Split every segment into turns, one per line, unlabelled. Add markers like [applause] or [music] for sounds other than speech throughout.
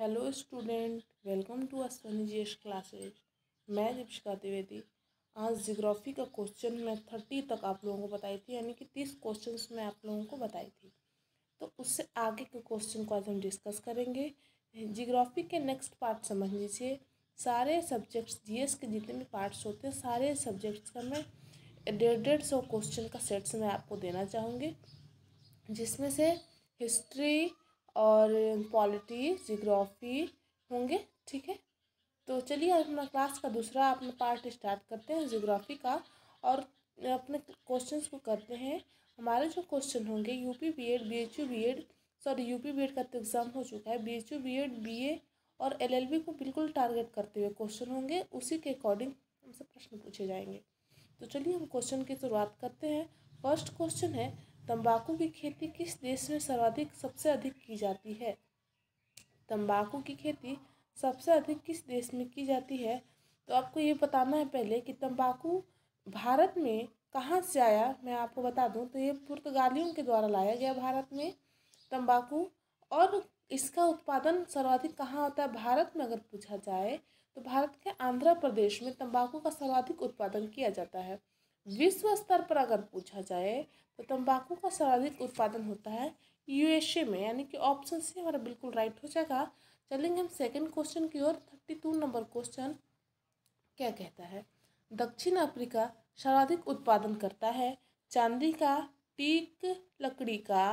hello student welcome to S classes मैं दीपिका द्विवेदी आज geography का क्वेश्चन मैं थर्टी तक आप लोगों को बताई थी यानी कि तीस क्वेश्चंस मैं आप लोगों को बताई थी तो उससे आगे के क्वेश्चन को आज हम डिस्कस करेंगे जियोग्राफी के नेक्स्ट पार्ट समझ लीजिए सारे सब्जेक्ट्स जीएस के जितने भी पार्ट्स होते हैं सारे सब्जेक्ट्स का मैं डेढ़ डेढ़ सौ क्वेश्चन का सेट्स मैं आपको देना चाहूँगी जिसमें से हिस्ट्री और पॉलिटी जिग्राफी होंगे ठीक है तो चलिए अपना क्लास का दूसरा अपना पार्ट स्टार्ट करते हैं जियोग्राफी का और अपने क्वेश्चंस को करते हैं हमारे जो क्वेश्चन होंगे UP B Ed BHU B Ed sorry UP B Ed का तो एग्ज़ाम हो चुका है बीएचयू बीएड बीए और एलएलबी को बिल्कुल टारगेट करते हुए क्वेश्चन होंगे उसी के अकॉर्डिंग हमसे प्रश्न पूछे जाएंगे तो चलिए हम क्वेश्चन की शुरुआत करते हैं फर्स्ट क्वेश्चन है तंबाकू की खेती किस देश में सर्वाधिक सबसे अधिक की जाती है तंबाकू की खेती सबसे अधिक किस देश में की जाती है तो आपको ये बताना है पहले कि तंबाकू भारत में कहाँ से आया मैं आपको बता दूँ तो ये पुर्तगालियों के द्वारा लाया गया भारत में तंबाकू और इसका उत्पादन सर्वाधिक कहाँ होता है भारत में अगर पूछा जाए तो भारत के आंध्र प्रदेश में तंबाकू का सर्वाधिक उत्पादन किया जाता है विश्व स्तर पर अगर पूछा जाए तो तंबाकू का सर्वाधिक उत्पादन होता है यूएसए में यानी कि ऑप्शन सी हमारा बिल्कुल राइट हो जाएगा चलेंगे हम सेकंड क्वेश्चन की ओर थर्टी टू नंबर क्वेश्चन क्या कहता है दक्षिण अफ्रीका सर्वाधिक उत्पादन करता है चांदी का टीक लकड़ी का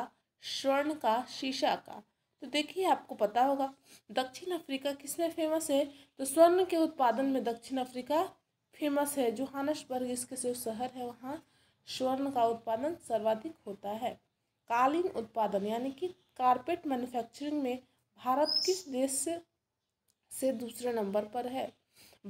स्वर्ण का शीशा का तो देखिए आपको पता होगा दक्षिण अफ्रीका किसमें फेमस है तो स्वर्ण के उत्पादन में दक्षिण अफ्रीका फेमस है जोहानसबर्ग इसके जो शहर है वहाँ स्वर्ण का उत्पादन सर्वाधिक होता है कालीन उत्पादन यानी कि कारपेट मैन्युफैक्चरिंग में भारत किस देश से, से दूसरे नंबर पर है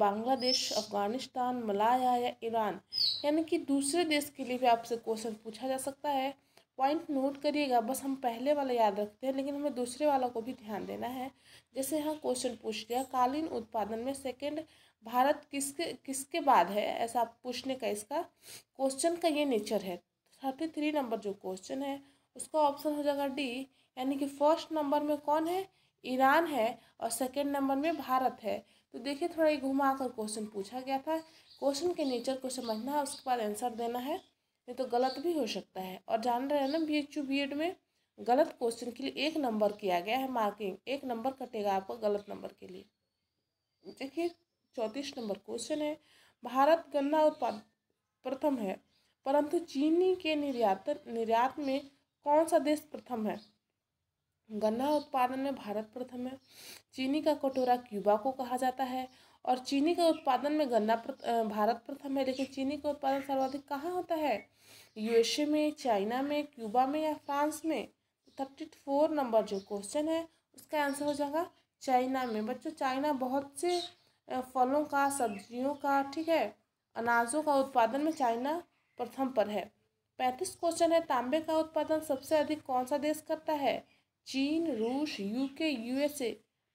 बांग्लादेश अफगानिस्तान मलाया या ईरान यानी कि दूसरे देश के लिए भी आपसे क्वेश्चन पूछा जा सकता है पॉइंट नोट करिएगा बस हम पहले वाला याद रखते हैं लेकिन हमें दूसरे वाला को भी ध्यान देना है जैसे यहाँ क्वेश्चन पूछ गया कालीन उत्पादन में सेकेंड भारत किसके किसके बाद है ऐसा पूछने का इसका क्वेश्चन का ये नेचर है थर्टी थ्री नंबर जो क्वेश्चन है उसका ऑप्शन हो जाएगा डी यानी कि फर्स्ट नंबर में कौन है ईरान है और सेकेंड नंबर में भारत है तो देखिए थोड़ा ये घुमा कर क्वेश्चन पूछा गया था क्वेश्चन के नेचर को समझना है उसके बाद आंसर देना है नहीं तो गलत भी हो सकता है और जान रहे हैं ना B H U B Ed में गलत क्वेश्चन के लिए एक नंबर किया गया है मार्किंग एक नंबर कटेगा आपका गलत नंबर के लिए देखिए चौंतीस नंबर क्वेश्चन है भारत गन्ना उत्पाद प्रथम है परंतु चीनी के निर्यात निर्यात में कौन सा देश प्रथम है गन्ना उत्पादन में भारत प्रथम है चीनी का कटोरा क्यूबा को कहा जाता है और चीनी के उत्पादन में गन्ना भारत प्रथम है लेकिन चीनी का उत्पादन सर्वाधिक कहाँ होता है यूएसए में चाइना में क्यूबा में या फ्रांस में थर्टी फोर नंबर जो क्वेश्चन है उसका आंसर हो जाएगा चाइना में बच्चों चाइना बहुत से फलों का सब्जियों का ठीक है अनाजों का उत्पादन में चाइना प्रथम पर है पैंतीस क्वेश्चन है तांबे का उत्पादन सबसे अधिक कौन सा देश करता है चीन रूस यूके यूएसए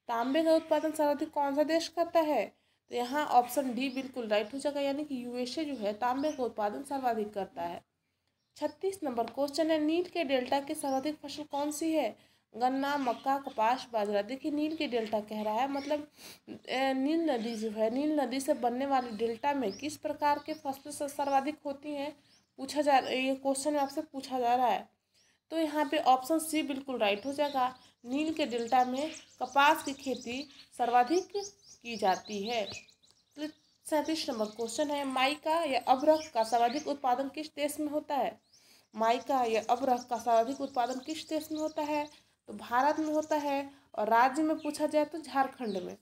तांबे का उत्पादन सर्वाधिक कौन सा देश करता है तो यहाँ ऑप्शन डी बिल्कुल राइट हो जाएगा यानी कि यूएसए जो है तांबे का उत्पादन सर्वाधिक करता है छत्तीस नंबर क्वेश्चन है नील के डेल्टा की सर्वाधिक फसल कौन सी है गन्ना मक्का कपास बाजरा देखिए नील के डेल्टा कह रहा है मतलब नील नदी जो है नील नदी से बनने वाले डेल्टा में किस प्रकार के फसलें सर्वाधिक होती हैं पूछा जा ये क्वेश्चन आपसे पूछा जा रहा है तो यहाँ पे ऑप्शन सी बिल्कुल राइट हो जाएगा नील के डेल्टा में कपास की खेती सर्वाधिक की जाती है सैंतीस नंबर क्वेश्चन है माइका या अबरख का सर्वाधिक उत्पादन किस देश में होता है माइका या अबरख का सर्वाधिक उत्पादन किस देश में होता है तो भारत में होता है और राज्य में पूछा जाए तो झारखंड में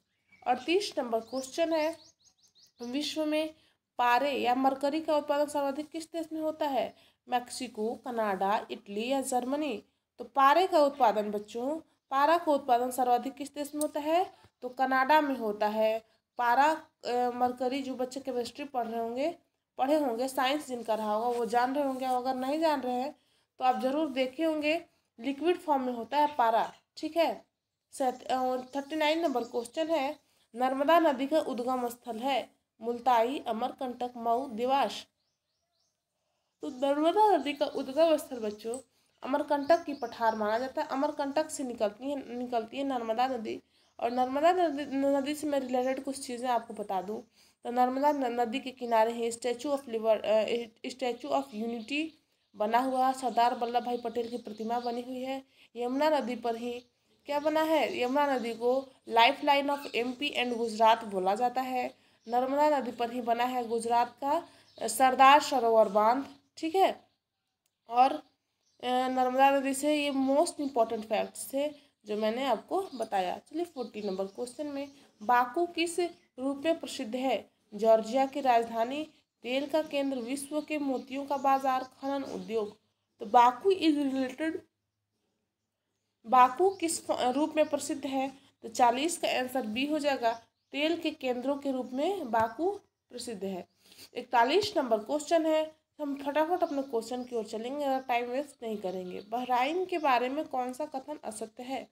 अड़तीस नंबर क्वेश्चन है विश्व में पारे या मरकरी का उत्पादन सर्वाधिक किस देश में होता है मैक्सिको कनाडा इटली या जर्मनी तो पारे का उत्पादन बच्चों पारा का उत्पादन सर्वाधिक किस देश में होता है तो कनाडा में होता है पारा मरकरी जो बच्चे केमिस्ट्री पढ़ रहे होंगे पढ़े होंगे साइंस जिनका रहा होगा वो जान रहे होंगे अगर नहीं जान रहे हैं तो आप ज़रूर देखे होंगे लिक्विड फॉर्म में होता है पारा ठीक है थर्टी नाइन नंबर क्वेश्चन है नर्मदा नदी का उद्गम स्थल है मुल्ताई अमरकंटक मऊ देवाश तो नर्मदा नदी का उद्गम स्थल बच्चों अमरकंटक की पठार माना जाता है अमरकंटक से निकलती है निकलती है नर्मदा नदी और नर्मदा नदी नदी से मैं रिलेटेड कुछ चीज़ें आपको बता दूँ तो नर्मदा नदी के किनारे ही statue of liver statue of unity बना हुआ सरदार वल्लभ भाई पटेल की प्रतिमा बनी हुई है यमुना नदी पर ही क्या बना है यमुना नदी को life line of MP and Gujarat बोला जाता है नर्मदा नदी पर ही बना है गुजरात का सरदार सरोवर बांध ठीक है और नर्मदा नदी से ये मोस्ट इम्पॉर्टेंट फैक्ट्स थे जो मैंने आपको बताया चलिए फोर्टी नंबर क्वेश्चन में बाकू किस रूप में प्रसिद्ध है जॉर्जिया की राजधानी तेल का केंद्र विश्व के मोतियों का बाजार खनन उद्योग तो बाकू इज रिलेटेड बाकू किस रूप में प्रसिद्ध है तो चालीस का आंसर बी हो जाएगा तेल के केंद्रों के रूप में बाकू प्रसिद्ध है इकतालीस नंबर क्वेश्चन है हम फटाफट अपने क्वेश्चन की ओर चलेंगे और टाइम वेस्ट नहीं करेंगे बहराइन के बारे में कौन सा कथन असत्य है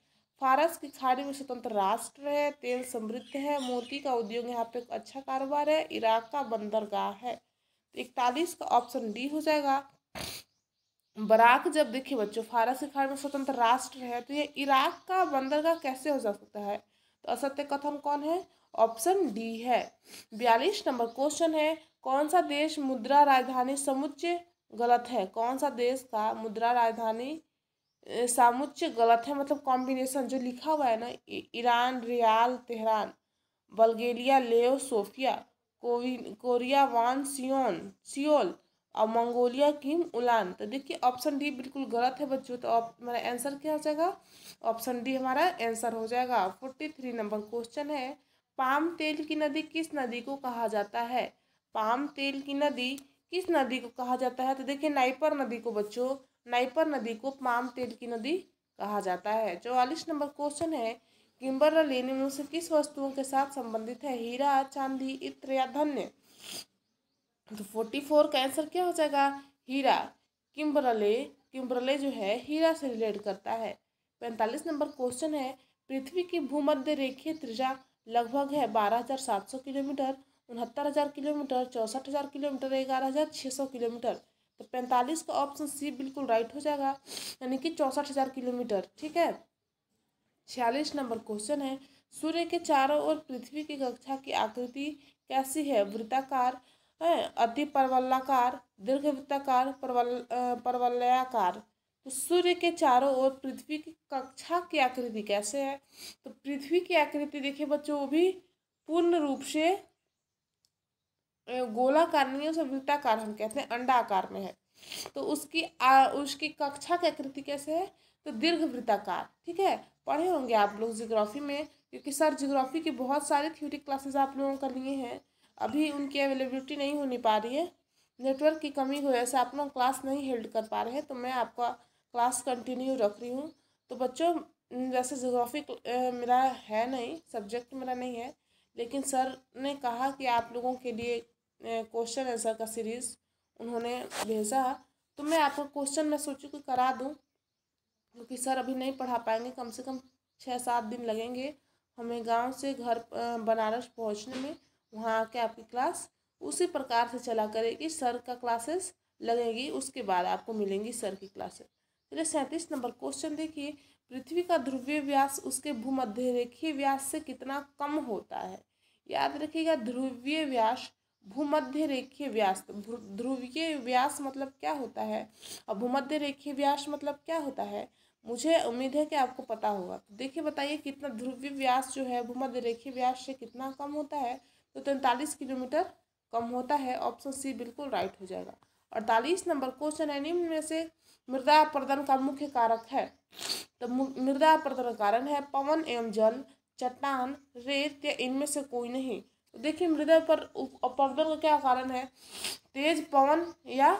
फारस की खाड़ी में स्वतंत्र राष्ट्र है तेल समृद्ध है मोती का उद्योग यहाँ पे अच्छा कारोबार है इराक का बंदरगाह है इकतालीस का ऑप्शन डी हो जाएगा बराक जब देखिए बच्चों फारस की खाड़ी में स्वतंत्र राष्ट्र है तो ये इराक का बंदरगाह कैसे हो जा सकता है तो असत्य कथन कौन है ऑप्शन डी है बयालीस नंबर क्वेश्चन है कौन सा देश मुद्रा राजधानी समुच्चय गलत है कौन सा देश का मुद्रा राजधानी समुच्चय गलत है मतलब कॉम्बिनेशन जो लिखा हुआ है ना ईरान रियाल तेहरान बल्गेरिया लेओ सोफिया कोरिया वान सियोन सियोल और मंगोलिया किम उलान तो देखिए ऑप्शन डी बिल्कुल गलत है बच्चों तो हमारा आंसर क्या हो जाएगा ऑप्शन डी हमारा आंसर हो जाएगा फोर्टी थ्री नंबर क्वेश्चन है पाम तेल की नदी किस नदी को कहा जाता है पाम तेल की नदी किस नदी को कहा जाता है तो देखिए नाइपर नदी को बच्चों नाइपर नदी को पाम तेल की नदी कहा जाता है चौवालीस नंबर क्वेश्चन है किम्बर लेने से किस वस्तुओं के साथ संबंधित है हीरा चांदी इत्र या धन्य तो फोर्टी फोर का आंसर क्या हो जाएगा हीरा किम्बरले किम्बरले जो है हीरा से रिलेट करता है पैंतालीस नंबर क्वेश्चन है पृथ्वी की भूमध्य रेखीय त्रिजा लगभग है बारह हज़ार सात सौ किलोमीटर उनहत्तर हज़ार किलोमीटर चौंसठ हज़ार किलोमीटर ग्यारह हज़ार छः सौ किलोमीटर तो पैंतालीस का ऑप्शन सी बिल्कुल राइट हो जाएगा यानी कि चौंसठ हज़ार किलोमीटर ठीक है छियालीस नंबर क्वेश्चन है सूर्य के चारों ओर पृथ्वी की कक्षा की आकृति कैसी है वृत्ताकार अति परवलाकार वृत्ताकार परवल परवलयाकार तो सूर्य के चारों ओर पृथ्वी की कक्षा की आकृति कैसे है तो पृथ्वी की आकृति देखिए बच्चों वो भी पूर्ण रूप से गोलाकार नहीं है उसे वृत्ताकार हम कहते हैं अंडाकार में है तो उसकी आ, उसकी कक्षा की आकृति कैसे है तो दीर्घ वृत्ताकार ठीक है पढ़े होंगे आप लोग जियोग्राफी में क्योंकि सर जियोग्राफी की बहुत सारी थ्योरी क्लासेस आप लोगों का लिए हैं अभी उनकी अवेलेबिलिटी नहीं होने पा रही है नेटवर्क की कमी की वजह से आप लोग क्लास नहीं हेल्ड कर पा रहे हैं तो मैं आपका क्लास कंटिन्यू रख रही हूँ तो बच्चों वैसे जोग्राफी मेरा है नहीं सब्जेक्ट मेरा नहीं है लेकिन सर ने कहा कि आप लोगों के लिए क्वेश्चन आंसर का सीरीज़ उन्होंने भेजा तो मैं आपको क्वेश्चन मैं सोचू कि करा दूँ क्योंकि सर अभी नहीं पढ़ा पाएंगे कम से कम छः सात दिन लगेंगे हमें गांव से घर बनारस पहुंचने में वहाँ आके आपकी क्लास उसी प्रकार से चला करेगी सर का क्लासेस लगेगी उसके बाद आपको मिलेंगी सर की क्लासेस चलिए सैंतीस नंबर क्वेश्चन देखिए पृथ्वी का ध्रुवीय व्यास उसके भूमध्य रेखीय व्यास से कितना कम होता है याद रखिएगा ध्रुवीय व्यास भूमध्य रेखीय व्यास ध्रुवीय व्यास मतलब क्या होता है और भूमध्य रेखीय व्यास मतलब क्या होता है मुझे उम्मीद है कि आपको पता होगा तो देखिए बताइए कितना ध्रुवीय व्यास जो है भूमध्य रेखीय व्यास से कितना कम होता है तो तैंतालीस किलोमीटर कम होता है ऑप्शन सी बिल्कुल राइट हो जाएगा अड़तालीस नंबर क्वेश्चन है निम्न में से मृदा अपरदन का मुख्य कारक है तो मृदा अपरदन कारण है पवन एवं जल चट्टान रेत या इनमें से कोई नहीं तो देखिए मृदा पर अपरदन का क्या कारण है तेज पवन या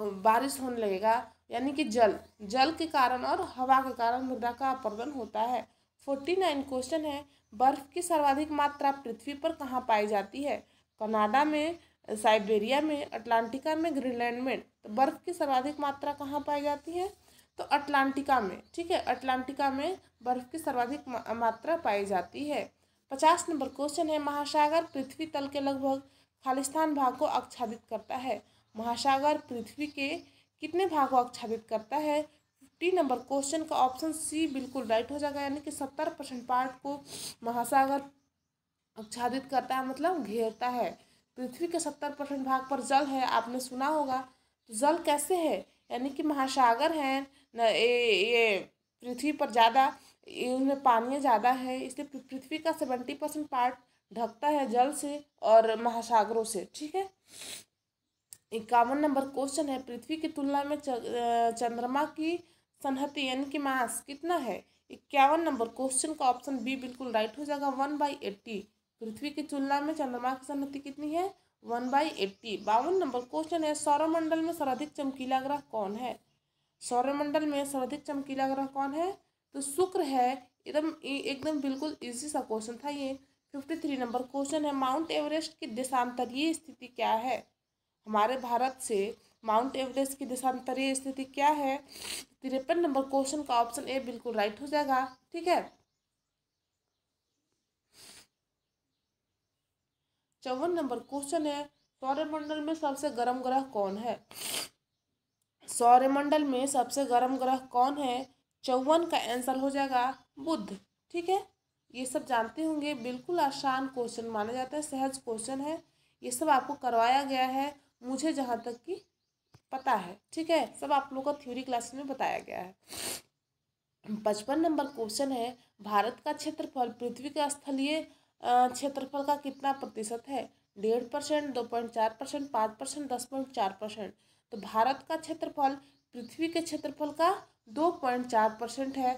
बारिश होने लगेगा यानी कि जल जल के कारण और हवा के कारण मृदा का अपरदन होता है फोर्टी नाइन क्वेश्चन है बर्फ की सर्वाधिक मात्रा पृथ्वी पर कहाँ पाई जाती है कनाडा में साइबेरिया में अटलांटिका में ग्रीनलैंड में बर्फ़ की सर्वाधिक मात्रा कहाँ पाई जाती है तो अटलांटिका में ठीक है अटलांटिका में बर्फ़ की सर्वाधिक मात्रा पाई जाती है पचास नंबर क्वेश्चन है महासागर पृथ्वी तल के लगभग खालिस्तान भाग को आच्छादित करता है महासागर पृथ्वी के कितने भाग को आच्छादित करता है फिफ्टी नंबर क्वेश्चन का ऑप्शन सी बिल्कुल राइट हो जाएगा यानी कि सत्तर परसेंट पार्ट को महासागर आच्छादित करता है मतलब घेरता है पृथ्वी के सत्तर परसेंट भाग पर जल है आपने सुना होगा तो जल कैसे है यानी कि महासागर हैं न ये ये पृथ्वी पर ज़्यादा उनमें पानी ज़्यादा है इसलिए पृथ्वी का सेवेंटी परसेंट पार्ट ढकता है जल से और महासागरों से ठीक है इक्यावन नंबर क्वेश्चन है पृथ्वी की तुलना में चंद्रमा की संहति यानी कि मास कितना है इक्यावन नंबर क्वेश्चन का ऑप्शन बी बिल्कुल राइट हो जाएगा वन बाई एट्टी पृथ्वी की तुलना में चंद्रमा की संहति कितनी है वन बाई एट्टी बावन नंबर क्वेश्चन है सौरमंडल में सर्वाधिक चमकीला ग्रह कौन है सौरमंडल में सर्वाधिक चमकीला ग्रह कौन है तो शुक्र है एकदम एकदम बिल्कुल इजी सा क्वेश्चन था ये फिफ्टी थ्री नंबर क्वेश्चन है माउंट एवरेस्ट की देशांतरीय स्थिति क्या है हमारे भारत से माउंट एवरेस्ट की देशांतरीय स्थिति क्या है तिरपन नंबर क्वेश्चन का ऑप्शन ए बिल्कुल राइट हो जाएगा ठीक है चौवन नंबर क्वेश्चन है सौरमंडल में सबसे गर्म ग्रह कौन है सौरमंडल में सबसे गर्म ग्रह कौन है चौवन का आंसर हो जाएगा बुध ठीक है ये सब जानते होंगे बिल्कुल आसान क्वेश्चन माना जाता है सहज क्वेश्चन है ये सब आपको करवाया गया है मुझे जहाँ तक कि पता है ठीक है सब आप लोगों का थ्योरी क्लास में बताया गया है पचपन नंबर क्वेश्चन है भारत का क्षेत्रफल पृथ्वी का स्थलीय क्षेत्रफल का कितना प्रतिशत है डेढ़ परसेंट दो पॉइंट चार परसेंट पाँच परसेंट दस पॉइंट चार परसेंट तो भारत का क्षेत्रफल पृथ्वी के क्षेत्रफल का दो पॉइंट चार परसेंट है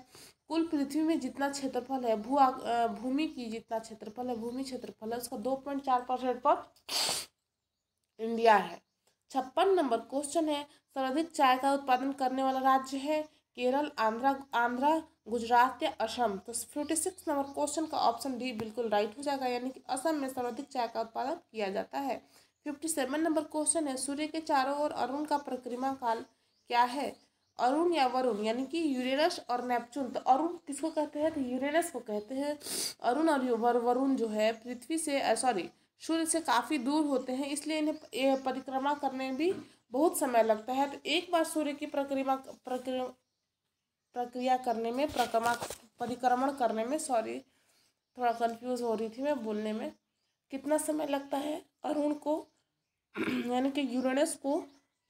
कुल पृथ्वी में जितना क्षेत्रफल है भू भूमि की जितना क्षेत्रफल है भूमि क्षेत्रफल है उसका दो पॉइंट चार परसेंट पर इंडिया है छप्पन नंबर क्वेश्चन है सर्वाधिक चाय का उत्पादन करने वाला राज्य है केरल आंध्रा आंध्रा गुजरात या असम तो फिफ्टी सिक्स नंबर क्वेश्चन का ऑप्शन डी बिल्कुल राइट हो जाएगा यानी कि असम में सर्वाधिक चाय का उत्पादन किया जाता है फिफ्टी सेवन नंबर क्वेश्चन है सूर्य के चारों ओर अरुण का परिक्रमा काल क्या है अरुण या वरुण यानी कि यूरेनस और नेपचून तो अरुण किसको कहते हैं तो यूरेनस को कहते हैं अरुण और वरुण जो है पृथ्वी से सॉरी सूर्य से काफ़ी दूर होते हैं इसलिए इन्हें परिक्रमा करने में भी बहुत समय लगता है तो एक बार सूर्य की प्रक्रिया प्रक्रिया करने में प्रक्रमा परिक्रमण करने में सॉरी थोड़ा कंफ्यूज हो रही थी मैं बोलने में कितना समय लगता है अरुण को [clears throat] यानी कि यूरेनस को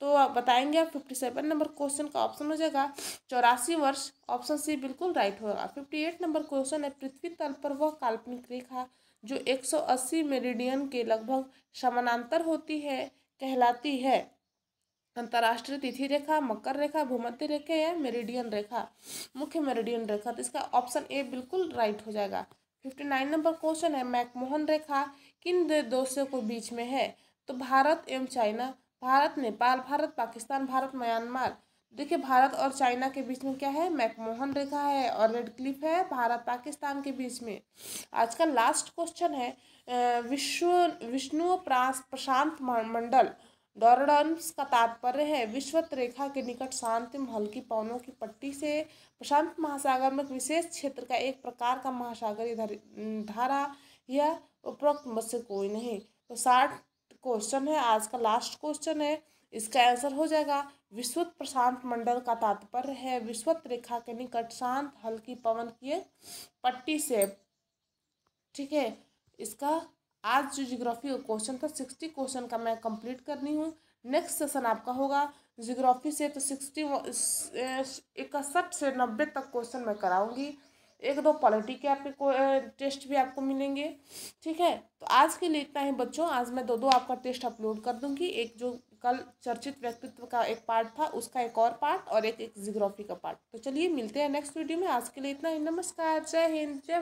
तो आप बताएंगे आप फिफ्टी सेवन नंबर क्वेश्चन का ऑप्शन हो जाएगा चौरासी वर्ष ऑप्शन सी बिल्कुल राइट होगा फिफ्टी एट नंबर क्वेश्चन है पृथ्वी तल पर वह काल्पनिक रेखा जो एक सौ अस्सी मेरिडियन के लगभग समानांतर होती है कहलाती है अंतर्राष्ट्रीय तिथि रेखा मकर रेखा भूमध्य रेखा या मेरिडियन रेखा मुख्य मेरिडियन रेखा तो इसका ऑप्शन ए बिल्कुल राइट हो जाएगा फिफ्टी नाइन नंबर क्वेश्चन है मैकमोहन रेखा किन देशों को बीच में है तो भारत एवं चाइना भारत नेपाल भारत पाकिस्तान भारत म्यांमार देखिए भारत और चाइना के बीच में क्या है मैकमोहन रेखा है और रेड क्लिफ है भारत पाकिस्तान के बीच में आज का लास्ट क्वेश्चन है विश्व विष्णु प्रशांत मंडल डॉरडन्स का तात्पर्य है विश्वत रेखा के निकट शांति हल्की पवनों की पट्टी से प्रशांत महासागर में विशेष क्षेत्र का एक प्रकार का महासागरीय धारा या उपरोक्त मत से कोई नहीं तो साठ क्वेश्चन है आज का लास्ट क्वेश्चन है इसका आंसर हो जाएगा विश्वत प्रशांत मंडल का तात्पर्य है विश्वत रेखा के निकट शांत हल्की पवन की पट्टी से ठीक है इसका आज जो जियोग्राफी का क्वेश्चन था सिक्सटी क्वेश्चन का मैं कंप्लीट करनी हूँ नेक्स्ट सेशन आपका होगा जियोग्राफी से तो सिक्सटी इकसठ से नब्बे तक क्वेश्चन मैं कराऊंगी एक दो पॉलिटी के आपके टेस्ट भी आपको मिलेंगे ठीक है तो आज के लिए इतना ही बच्चों आज मैं दो दो आपका टेस्ट अपलोड कर दूंगी एक जो कल चर्चित व्यक्तित्व का एक पार्ट था उसका एक और पार्ट और एक एक जियोग्राफी का पार्ट तो चलिए मिलते हैं नेक्स्ट वीडियो में आज के लिए इतना ही नमस्कार जय हिंद जय